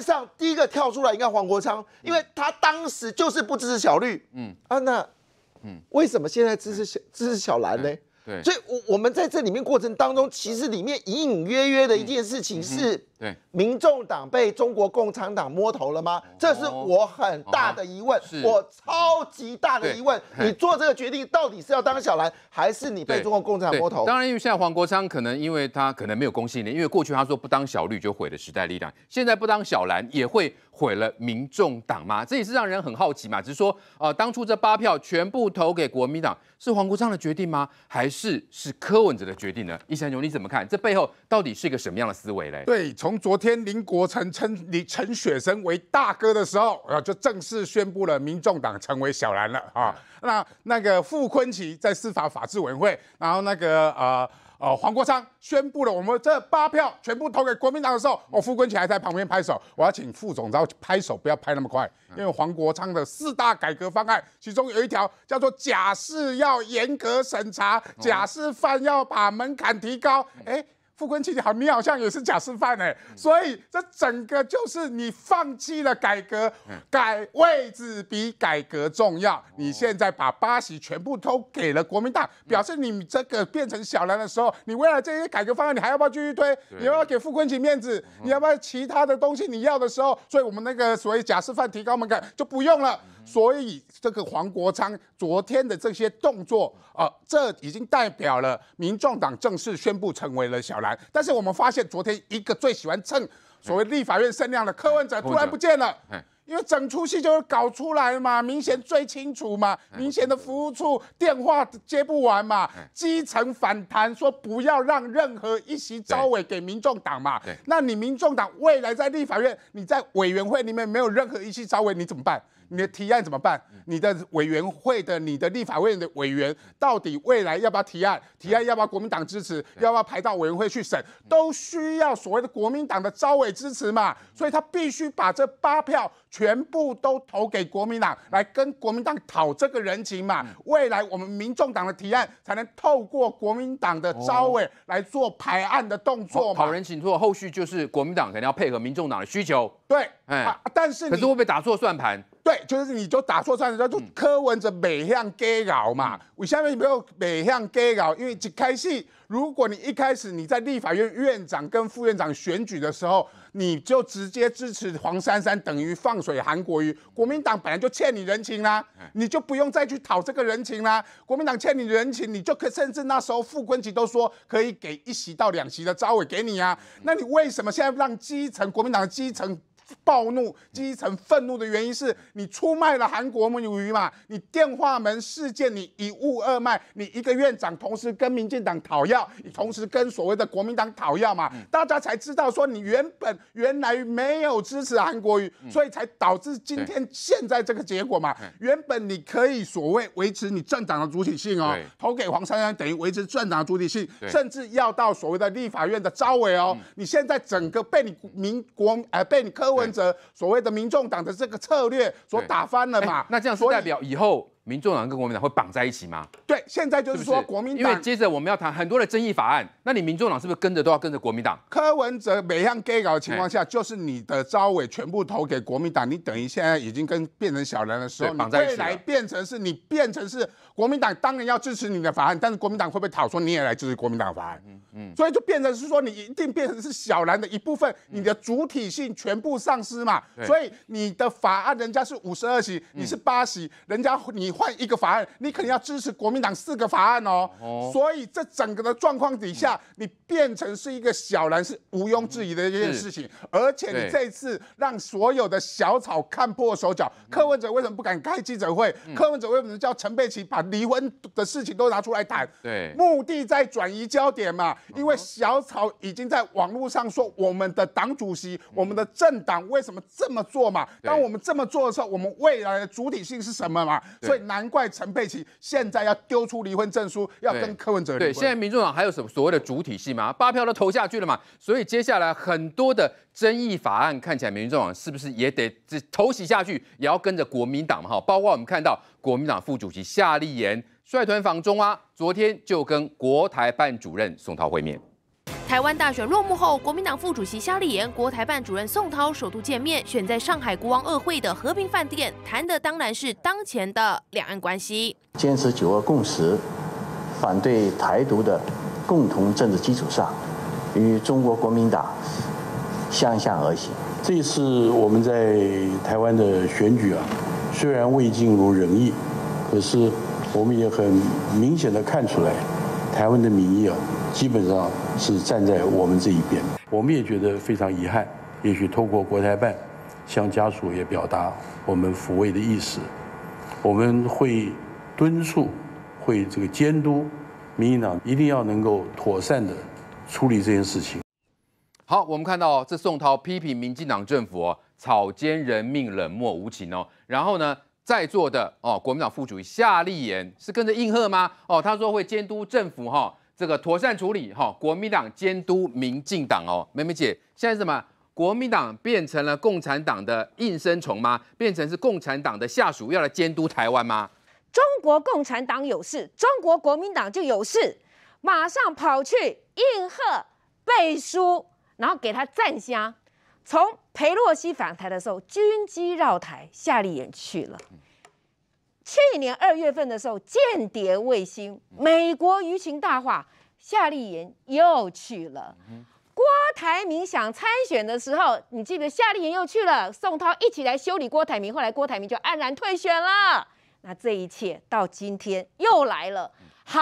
上第一个跳出来应该黄国昌，因为他当时就是不支持小绿，嗯啊，那，嗯，为什么现在支持小支持小蓝呢？对，所以，我我们在这里面过程当中，其实里面隐隐约约的一件事情是，对，民众党被中国共产党摸头了吗？这是我很大的疑问，我超级大的疑问。你做这个决定，到底是要当小蓝，还是你被中国共产党摸头？当然，因为现在黄国昌可能因为他可能没有公信力，因为过去他说不当小绿就毁了时代力量，现在不当小蓝也会毁了民众党吗？这也是让人很好奇嘛。只是说，呃，当初这八票全部投给国民党，是黄国昌的决定吗？还是？是是柯文哲的决定呢，易祥雄你怎么看？这背后到底是一个什么样的思维嘞？对，从昨天林国成称你陈雪生为大哥的时候，啊，就正式宣布了民众党成为小蓝了啊。那那个傅昆奇在司法法制委员会，然后那个呃。呃，黄国昌宣布了，我们这八票全部投给国民党的时候，我副官起还在旁边拍手。我要请副总，然后拍手，不要拍那么快，因为黄国昌的四大改革方案，其中有一条叫做假释要严格审查，假释犯要把门槛提高。哎。傅昆萁，好，你好像也是假示范哎，所以这整个就是你放弃了改革，改位置比改革重要。你现在把八席全部都给了国民党，表示你这个变成小蓝的时候，你未来这些改革方案，你还要不要继续推？你要不要给傅昆萁面子？你要不要其他的东西？你要的时候，所以我们那个所谓假示范提高门槛就不用了。所以这个黄国昌昨天的这些动作啊，这已经代表了民众党正式宣布成为了小蓝。但是我们发现，昨天一个最喜欢蹭所谓立法院声量的柯文哲突然不见了，因为整出戏就是搞出来嘛，明显最清楚嘛，明显的服务处电话接不完嘛，基层反弹说不要让任何一席招委给民众党嘛。那你民众党未来在立法院，你在委员会里面没有任何一席招委，你怎么办？你的提案怎么办？你的委员会的、你的立法委的委员到底未来要不要提案？提案要不要国民党支持？要不要排到委员会去审？都需要所谓的国民党的招委支持嘛？所以他必须把这八票全部都投给国民党，来跟国民党讨这个人情嘛？未来我们民众党的提案才能透过国民党的招委来做排案的动作嘛？讨人情，如后续就是国民党肯定要配合民众党的需求。对，哎，但是可是会不会打错算盘？对，就是你就打错算数，就柯文哲每项给搞嘛。我下面没有每项给搞，因为一开戏，如果你一开始你在立法院院长跟副院长选举的时候，你就直接支持黄珊珊，等于放水韩国瑜。国民党本来就欠你人情啦，你就不用再去讨这个人情啦。国民党欠你人情，你就可甚至那时候傅昆萁都说可以给一席到两席的招委给你啊。那你为什么现在让基层国民党基层？暴怒、基层愤怒的原因是你出卖了韩国母语嘛？你电话门事件，你一物二卖，你一个院长同时跟民进党讨要，你同时跟所谓的国民党讨要嘛？大家才知道说你原本原来没有支持韩国语，所以才导致今天现在这个结果嘛。原本你可以所谓维持你政党的主体性哦，投给黄珊珊等于维持政党的主体性，甚至要到所谓的立法院的招委哦。你现在整个被你民国呃被你科。问责所谓的民众党的这个策略所打翻了嘛？那这样说代表以后？民众党跟国民党会绑在一起吗？对，现在就是说国民党。因为接着我们要谈很多的争议法案，那你民众党是不是跟着都要跟着国民党？柯文哲每样给搞的情况下，就是你的招委全部投给国民党，你等于现在已经跟变成小蓝的时候绑在一起。未来变成是你变成是国民党，当然要支持你的法案，但是国民党会不会讨说你也来支持国民党法案？嗯嗯。所以就变成是说你一定变成是小蓝的一部分，你的主体性全部丧失嘛？所以你的法案人家是五十二席，你是八席，人家你。换一个法案，你肯定要支持国民党四个法案哦。哦。所以这整个的状况底下，你变成是一个小人是毋庸置疑的一件事情。而且你这次让所有的小草看破手脚，柯文哲为什么不敢开记者会？柯文哲为什么叫陈佩琪把离婚的事情都拿出来谈？对，目的在转移焦点嘛。因为小草已经在网络上说，我们的党主席，我们的政党为什么这么做嘛？当我们这么做的时候，我们未来的主体性是什么嘛？所以。难怪陈佩琪现在要丢出离婚证书，要跟柯文哲离婚。对，现在民众党还有什么所谓的主体性吗？八票都投下去了嘛，所以接下来很多的争议法案，看起来民众党是不是也得这投袭下去，也要跟着国民党嘛？哈，包括我们看到国民党副主席夏立言率团访中啊，昨天就跟国台办主任宋涛会面。台湾大选落幕后，国民党副主席夏立言、国台办主任宋涛首度见面，选在上海国王二会的和平饭店谈的当然是当前的两岸关系。坚持“九二共识”，反对台独的共同政治基础上，与中国国民党相向而行。这次我们在台湾的选举啊，虽然未尽如人意，可是我们也很明显的看出来。台湾的民意啊，基本上是站在我们这一边，我们也觉得非常遗憾。也许透过国台办向家属也表达我们抚慰的意思，我们会敦促，会这个监督，民进党一定要能够妥善的处理这件事情。好，我们看到这宋涛批评民进党政府哦，草菅人命，冷漠无情哦，然后呢？在座的哦，国民党副主席夏立言是跟着应和吗？哦，他说会监督政府哈，这个妥善处理哈，国民党监督民进党哦，梅梅姐现在是什么？国民党变成了共产党的应声虫吗？变成是共产党的下属要来监督台湾吗？中国共产党有事，中国国民党就有事，马上跑去应和背书，然后给他站香。从裴洛西返台的时候，军机绕台，夏立言去了。去年二月份的时候，间谍卫星，美国舆情大化，夏立言又去了。郭台铭想参选的时候，你记得夏立言又去了，宋涛一起来修理郭台铭，后来郭台铭就黯然退选了。那这一切到今天又来了。好，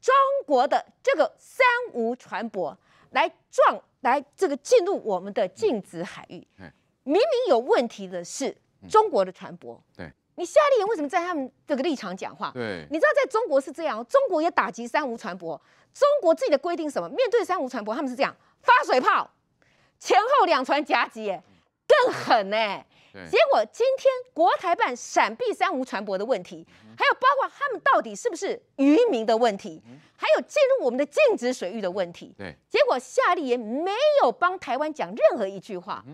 中国的这个三无船舶来撞。来，这个进入我们的禁止海域，明明有问题的是中国的船舶。对，你夏利人为什么在他们这个立场讲话？对，你知道在中国是这样，中国也打击三无船舶，中国自己的规定什么？面对三无船舶，他们是这样发水炮，前后两船夹击，更狠呢。结果今天国台办闪避三无船舶的问题，还有包括他们到底是不是渔民的问题，还有进入我们的禁止水域的问题。对，结果夏立言没有帮台湾讲任何一句话，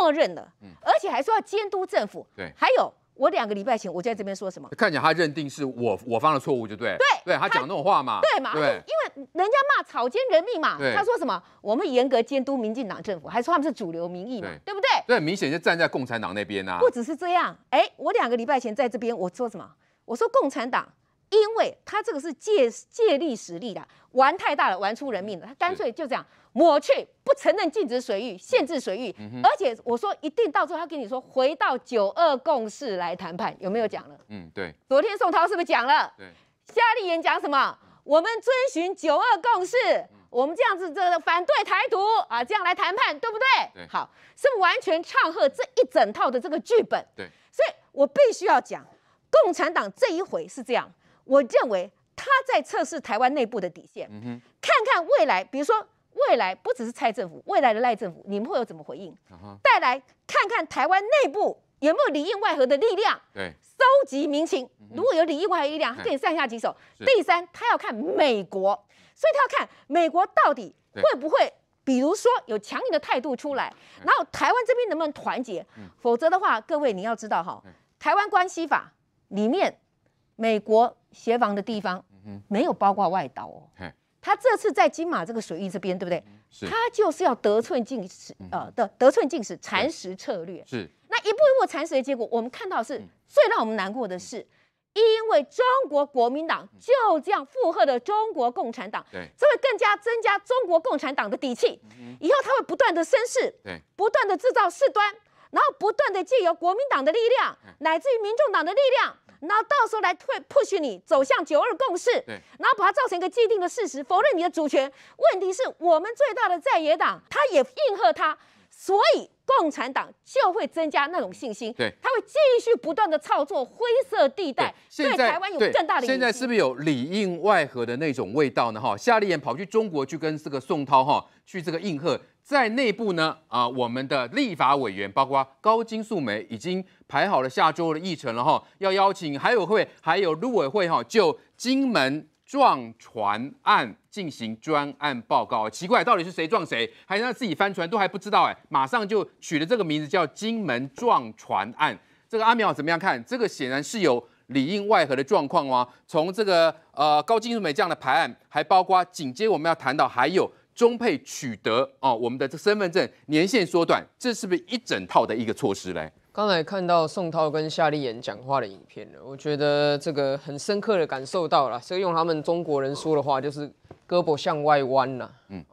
默认了，而且还说要监督政府。对，还有我两个礼拜前我在这边说什么？看起来他认定是我我方的错误，就对。对，对他讲那种话嘛。对嘛？对，因为。人家骂草菅人命嘛，他说什么？我们严格监督民进党政府，还说他们是主流民意嘛，对不对？对，明显就站在共产党那边啊。不只是这样，哎，我两个礼拜前在这边我说什么？我说共产党，因为他这个是借借力使力的，玩太大了，玩出人命了。他干脆就这样抹去，不承认禁止水域、限制水域，而且我说一定到时候他跟你说回到九二共识来谈判，有没有讲了？嗯，对。昨天宋涛是不是讲了？对。夏立言讲什么？我们遵循九二共识，我们这样子这个反对台独啊，这样来谈判，对不对？好，是不完全唱和这一整套的这个剧本？对，所以我必须要讲，共产党这一回是这样，我认为他在测试台湾内部的底线，看看未来，比如说未来不只是蔡政府，未来的赖政府，你们会有怎么回应？带来看看台湾内部有没有里应外合的力量？对。收集民情，如果有李意外一量，他可以上下几手。第三，他要看美国，所以他要看美国到底会不会，比如说有强硬的态度出来，然后台湾这边能不能团结。否则的话，各位你要知道哈，台湾关系法里面，美国协防的地方没有包括外岛哦。他这次在金马这个水域这边，对不对？他就是要得寸进尺，呃，的得寸进尺蚕食策略是。那一步一步蚕死的结果，我们看到是最让我们难过的是，因为中国国民党就这样附和了中国共产党，对，这会更加增加中国共产党的底气，以后他会不断的生事，对，不断的制造事端，然后不断的借由国民党的力量，乃至于民众党的力量，然后到时候来推 push 你走向九二共识，对，然后把它造成一个既定的事实，否认你的主权。问题是我们最大的在野党，他也应和他。所以共产党就会增加那种信心，对，他会继续不断的操作灰色地带，对台湾有更大的影现在是不是有里应外合的那种味道呢？哈，夏立言跑去中国去跟这个宋涛哈，去这个应和，在内部呢啊，我们的立法委员包括高金素梅已经排好了下周的议程了哈，要邀请海委会、还有陆委会哈，就金门。撞船案进行专案报告，奇怪，到底是谁撞谁，还让他自己翻船都还不知道？哎，马上就取了这个名字叫“金门撞船案”。这个阿苗怎么样看？这个显然是有里应外合的状况哦，从这个呃高金素美这样的排案，还包括紧接我们要谈到还有中配取得哦我们的这身份证年限缩短，这是不是一整套的一个措施嘞？刚才看到宋涛跟夏丽妍讲话的影片了，我觉得这个很深刻的感受到了。所以用他们中国人说的话，就是胳膊向外弯了。嗯。